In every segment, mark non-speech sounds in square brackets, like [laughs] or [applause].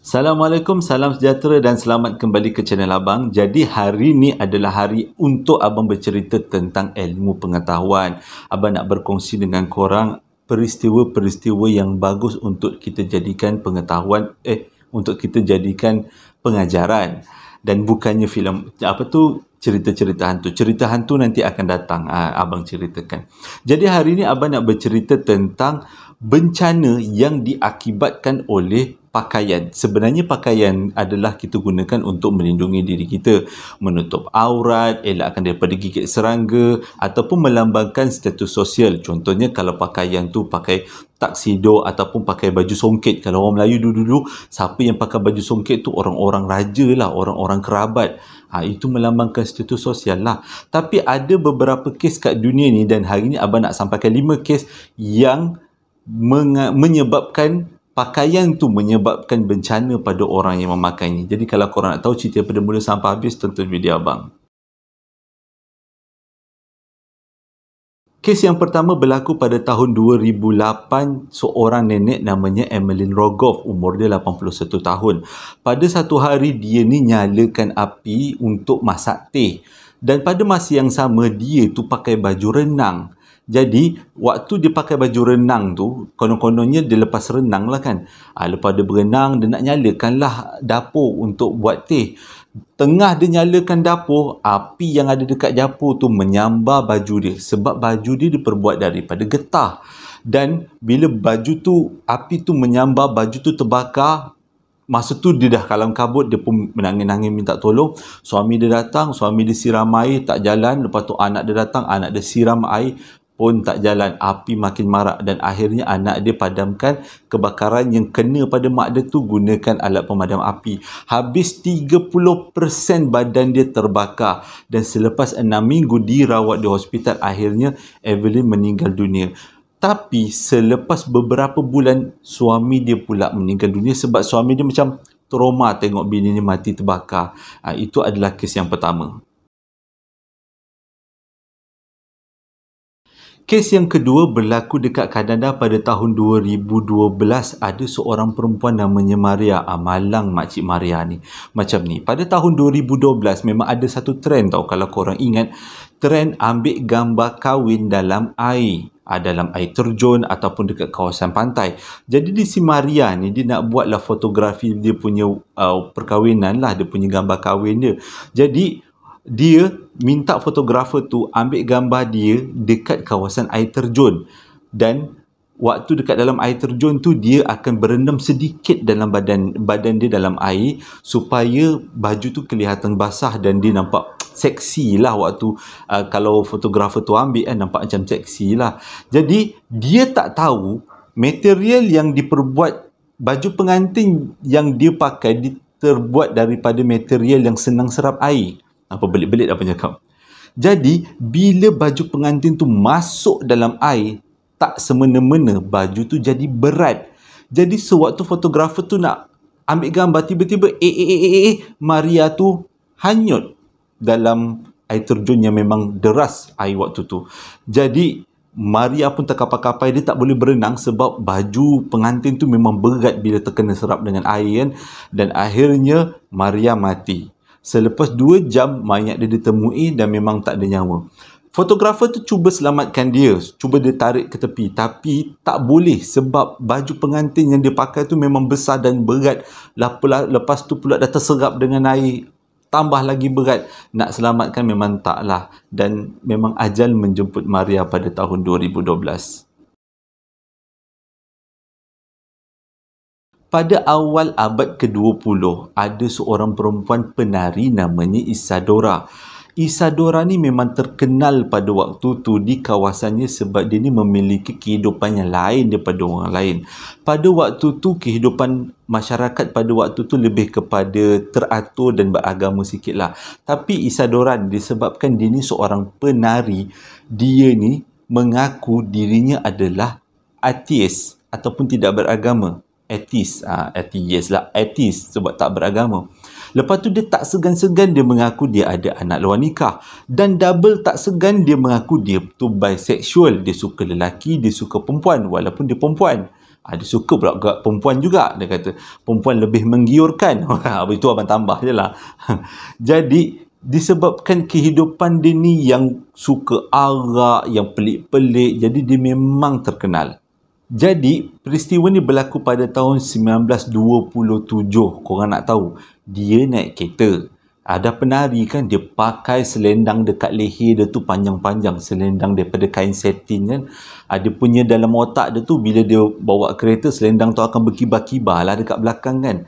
Assalamualaikum, salam sejahtera dan selamat kembali ke channel Abang. Jadi hari ni adalah hari untuk Abang bercerita tentang ilmu pengetahuan. Abang nak berkongsi dengan korang peristiwa-peristiwa yang bagus untuk kita jadikan pengetahuan, eh, untuk kita jadikan pengajaran. Dan bukannya filem apa tu cerita-cerita hantu. Cerita hantu nanti akan datang, ha, Abang ceritakan. Jadi hari ni Abang nak bercerita tentang bencana yang diakibatkan oleh pakaian. Sebenarnya pakaian adalah kita gunakan untuk melindungi diri kita, menutup aurat, elakkan daripada gigit serangga ataupun melambangkan status sosial. Contohnya kalau pakaian tu pakai taksido ataupun pakai baju songket. Kalau orang Melayu dulu-dulu, siapa yang pakai baju songket tu orang-orang raja lah, orang-orang kerabat. Ha, itu melambangkan status sosial lah. Tapi ada beberapa kes kat dunia ni dan hari ni Abang nak sampaikan 5 kes yang menyebabkan pakaian tu menyebabkan bencana pada orang yang memakainya. Jadi kalau korang nak tahu cerita daripada mula sampai habis, tonton video abang. Kes yang pertama berlaku pada tahun 2008 seorang nenek namanya Emmeline Rogoff umur dia 81 tahun. Pada satu hari dia ni nyalakan api untuk masak teh dan pada masa yang sama dia tu pakai baju renang. Jadi, waktu dia pakai baju renang tu, konon-kononnya dia lepas renang lah kan. Ha, lepas dia berenang, dia nak nyalakanlah dapur untuk buat teh. Tengah dia nyalakan dapur, api yang ada dekat dapur tu menyambar baju dia. Sebab baju dia diperbuat daripada getah. Dan bila baju tu, api tu menyambar, baju tu terbakar, masa tu dia dah kalam kabut, dia pun menangis-nangis minta tolong. Suami dia datang, suami dia siram air, tak jalan. Lepas tu anak dia datang, anak dia siram air pun tak jalan api makin marak dan akhirnya anak dia padamkan kebakaran yang kena pada mak dia tu gunakan alat pemadam api habis 30% badan dia terbakar dan selepas 6 minggu dirawat di hospital akhirnya Evelyn meninggal dunia tapi selepas beberapa bulan suami dia pula meninggal dunia sebab suami dia macam trauma tengok bini ni mati terbakar ha, itu adalah kes yang pertama Kes yang kedua berlaku dekat Kanada pada tahun 2012 ada seorang perempuan namanya Maria Amalang ah, Makcik Maria ni macam ni pada tahun 2012 memang ada satu trend tau kalau korang ingat trend ambil gambar kahwin dalam air ah, dalam air terjun ataupun dekat kawasan pantai. Jadi di si Maria ni dia nak buatlah fotografi dia punya uh, perkahwinan lah, dia punya gambar kahwin dia. Jadi dia minta fotografer tu ambil gambar dia dekat kawasan air terjun dan waktu dekat dalam air terjun tu dia akan berendam sedikit dalam badan badan dia dalam air supaya baju tu kelihatan basah dan dia nampak seksi lah waktu uh, kalau fotografer tu ambil kan eh, nampak macam seksi lah jadi dia tak tahu material yang diperbuat baju pengantin yang dia pakai diterbuat daripada material yang senang serap air apa belit-belit apa cakap. Jadi bila baju pengantin tu masuk dalam air tak semena-mena baju tu jadi berat. Jadi sewaktu fotografer tu nak ambil gambar tiba-tiba eh eh eh eh, eh Maria tu hanyut dalam air terjun yang memang deras air waktu tu. Jadi Maria pun tak terkapai-kapai dia tak boleh berenang sebab baju pengantin tu memang berat bila terkena serap dengan air kan dan akhirnya Maria mati selepas 2 jam mayat dia ditemui dan memang tak ada nyawa fotografer tu cuba selamatkan dia cuba dia tarik ke tepi tapi tak boleh sebab baju pengantin yang dia pakai tu memang besar dan berat lepas tu pula dah terserap dengan air tambah lagi berat nak selamatkan memang taklah dan memang ajal menjemput Maria pada tahun 2012 Pada awal abad ke-20, ada seorang perempuan penari namanya Isadora. Isadora ni memang terkenal pada waktu tu di kawasannya sebab dia ni memiliki kehidupan yang lain daripada orang lain. Pada waktu tu kehidupan masyarakat pada waktu tu lebih kepada teratur dan beragama sikit lah. Tapi Isadora disebabkan dia ni seorang penari, dia ni mengaku dirinya adalah atheist ataupun tidak beragama atheist ah uh, atheist lah atheist sebab tak beragama lepas tu dia tak segan-segan dia mengaku dia ada anak luar nikah dan double tak segan dia mengaku dia tu bisexual dia suka lelaki dia suka perempuan walaupun dia perempuan ha, dia suka pula gak perempuan juga dia kata perempuan lebih menggiurkan apa [laughs] itu abang tambah je lah [laughs] jadi disebabkan kehidupan dia ni yang suka arak yang pelik-pelik jadi dia memang terkenal jadi peristiwa ni berlaku pada tahun 1927. Korang nak tahu, dia naik kereta. Ada penari kan, dia pakai selendang dekat leher dia tu panjang-panjang. Selendang daripada kain setin kan. Ada punya dalam otak dia tu, bila dia bawa kereta, selendang tu akan berkibar-kibar lah dekat belakang kan.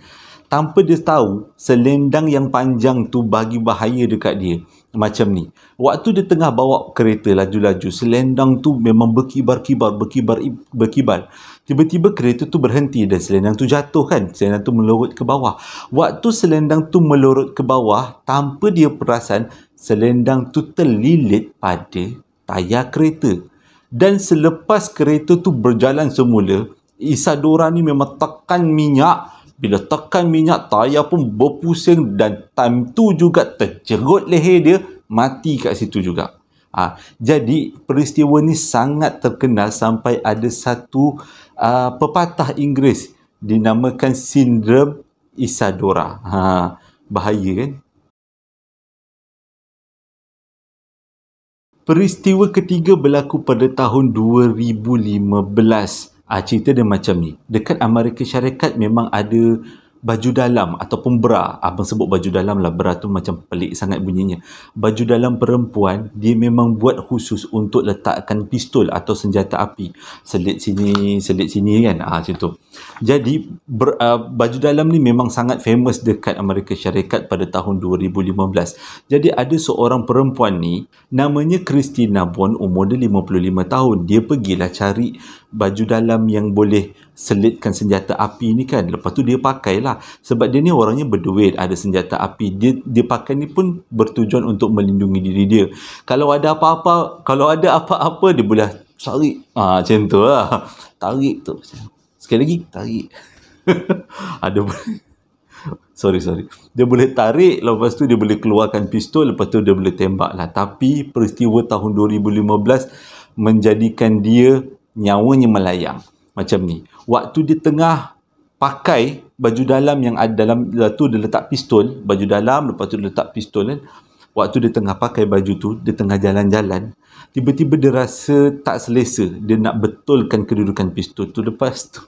Tanpa dia tahu, selendang yang panjang tu bagi bahaya dekat dia macam ni. Waktu dia tengah bawa kereta laju-laju, selendang tu memang berkibar-kibar, berkibar, berkibar. Tiba-tiba kereta tu berhenti dan selendang tu jatuh kan. Selendang tu melorot ke bawah. Waktu selendang tu melorot ke bawah, tanpa dia perasan, selendang tu terlilit pada tayar kereta. Dan selepas kereta tu berjalan semula, Isadora ni memang tekan minyak bila tekan minyak tayar pun berpusing dan time tu juga terjerut leher dia mati kat situ juga ha, jadi peristiwa ni sangat terkenal sampai ada satu uh, pepatah Inggeris dinamakan sindrom Isadora ha, bahaya kan Peristiwa ketiga berlaku pada tahun 2015 Ah ha, cerita dia macam ni. Dekat Amerika Syarikat memang ada baju dalam ataupun bra. Abang sebut baju dalam lah. Bra tu macam pelik sangat bunyinya. Baju dalam perempuan, dia memang buat khusus untuk letakkan pistol atau senjata api. Selit sini, selit sini kan. Ah ha, macam tu. Jadi, ber, uh, baju dalam ni memang sangat famous dekat Amerika Syarikat pada tahun 2015. Jadi, ada seorang perempuan ni, namanya Christina Bond, umur dia 55 tahun. Dia pergilah cari baju dalam yang boleh selitkan senjata api ni kan lepas tu dia pakailah sebab dia ni orangnya berduit ada senjata api dia dia pakai ni pun bertujuan untuk melindungi diri dia kalau ada apa-apa kalau ada apa-apa dia boleh tarik ha, macam tu lah tarik tu sekali lagi tarik [laughs] ada sorry sorry dia boleh tarik lepas tu dia boleh keluarkan pistol lepas tu dia boleh tembak lah tapi peristiwa tahun 2015 menjadikan dia nyawanya melayang macam ni waktu di tengah pakai baju dalam yang ada dalam tu dia letak pistol baju dalam lepas tu dia letak pistol kan waktu dia tengah pakai baju tu dia tengah jalan-jalan tiba-tiba dia rasa tak selesa dia nak betulkan kedudukan pistol tu lepas tu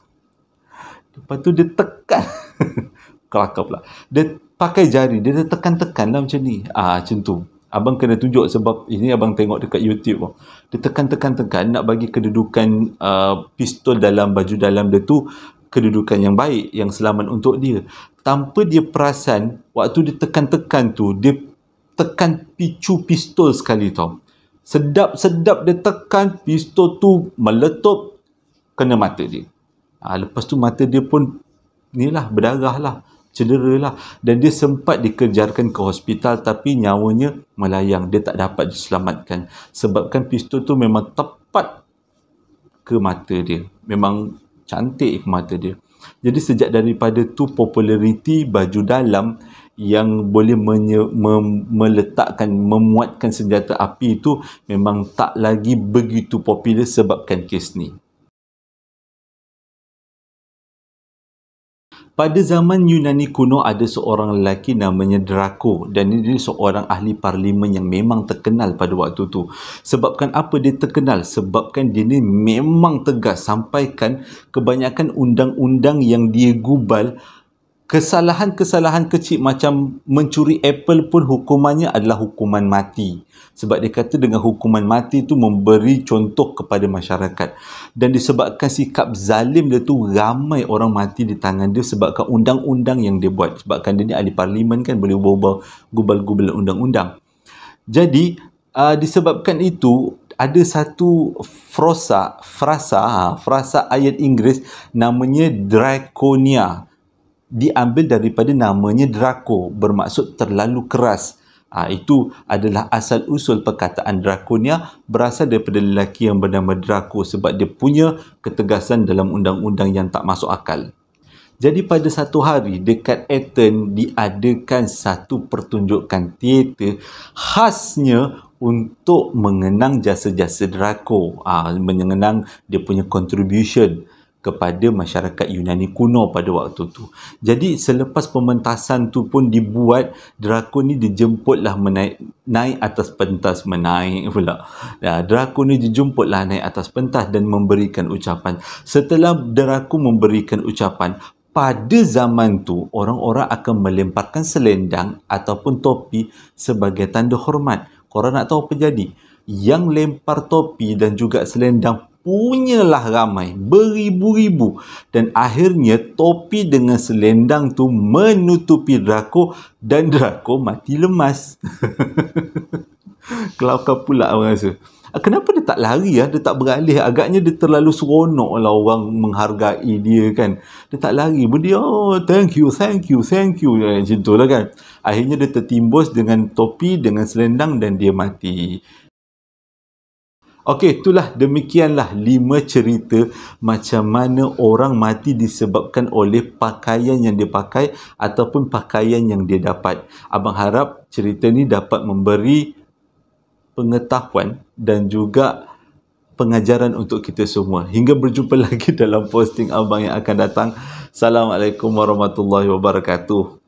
lepas tu dia tekan [laughs] kelakar pula dia pakai jari dia tekan-tekan lah macam ni ah macam tu abang kena tunjuk sebab ini abang tengok dekat YouTube oh. dia tekan-tekan-tekan nak bagi kedudukan uh, pistol dalam baju dalam dia tu kedudukan yang baik yang selamat untuk dia tanpa dia perasan waktu dia tekan-tekan tu dia tekan picu pistol sekali tau sedap-sedap dia tekan pistol tu meletup kena mata dia ha, lepas tu mata dia pun ni lah berdarah lah cedera lah dan dia sempat dikejarkan ke hospital tapi nyawanya melayang dia tak dapat diselamatkan sebabkan pistol tu memang tepat ke mata dia memang cantik ke mata dia jadi sejak daripada tu populariti baju dalam yang boleh menye- mem- meletakkan memuatkan senjata api itu memang tak lagi begitu popular sebabkan kes ni Pada zaman Yunani kuno ada seorang lelaki namanya Draco dan ini seorang ahli parlimen yang memang terkenal pada waktu tu. Sebabkan apa dia terkenal? Sebabkan dia ni memang tegas sampaikan kebanyakan undang-undang yang dia gubal kesalahan-kesalahan kecil macam mencuri apple pun hukumannya adalah hukuman mati sebab dia kata dengan hukuman mati tu memberi contoh kepada masyarakat dan disebabkan sikap zalim dia tu ramai orang mati di tangan dia sebabkan undang-undang yang dia buat sebabkan dia ni ahli parlimen kan boleh ubah-ubah gubal-gubal undang-undang jadi uh, disebabkan itu ada satu frosa frasa ha, frasa ayat Inggeris namanya draconia diambil daripada namanya Draco bermaksud terlalu keras ha, itu adalah asal usul perkataan Draconia berasal daripada lelaki yang bernama Draco sebab dia punya ketegasan dalam undang-undang yang tak masuk akal jadi pada satu hari dekat Athens diadakan satu pertunjukan teater khasnya untuk mengenang jasa-jasa Draco ha, mengenang dia punya contribution kepada masyarakat Yunani kuno pada waktu tu. Jadi selepas pementasan tu pun dibuat, drakon ni dijemputlah menaik, naik atas pentas menaik pula. Ya, drakon ni dijemputlah naik atas pentas dan memberikan ucapan. Setelah drakon memberikan ucapan, pada zaman tu orang-orang akan melemparkan selendang ataupun topi sebagai tanda hormat. Korang nak tahu apa jadi? Yang lempar topi dan juga selendang punyalah ramai beribu-ribu dan akhirnya topi dengan selendang tu menutupi Draco dan Draco mati lemas [laughs] kelakar pula orang rasa ah, kenapa dia tak lari ya? dia tak beralih agaknya dia terlalu seronok lah orang menghargai dia kan dia tak lari pun dia oh, thank you thank you thank you macam tu lah kan akhirnya dia tertimbus dengan topi dengan selendang dan dia mati Okey, itulah demikianlah lima cerita macam mana orang mati disebabkan oleh pakaian yang dia pakai ataupun pakaian yang dia dapat. Abang harap cerita ni dapat memberi pengetahuan dan juga pengajaran untuk kita semua. Hingga berjumpa [laughs] lagi dalam posting abang yang akan datang. Assalamualaikum warahmatullahi wabarakatuh.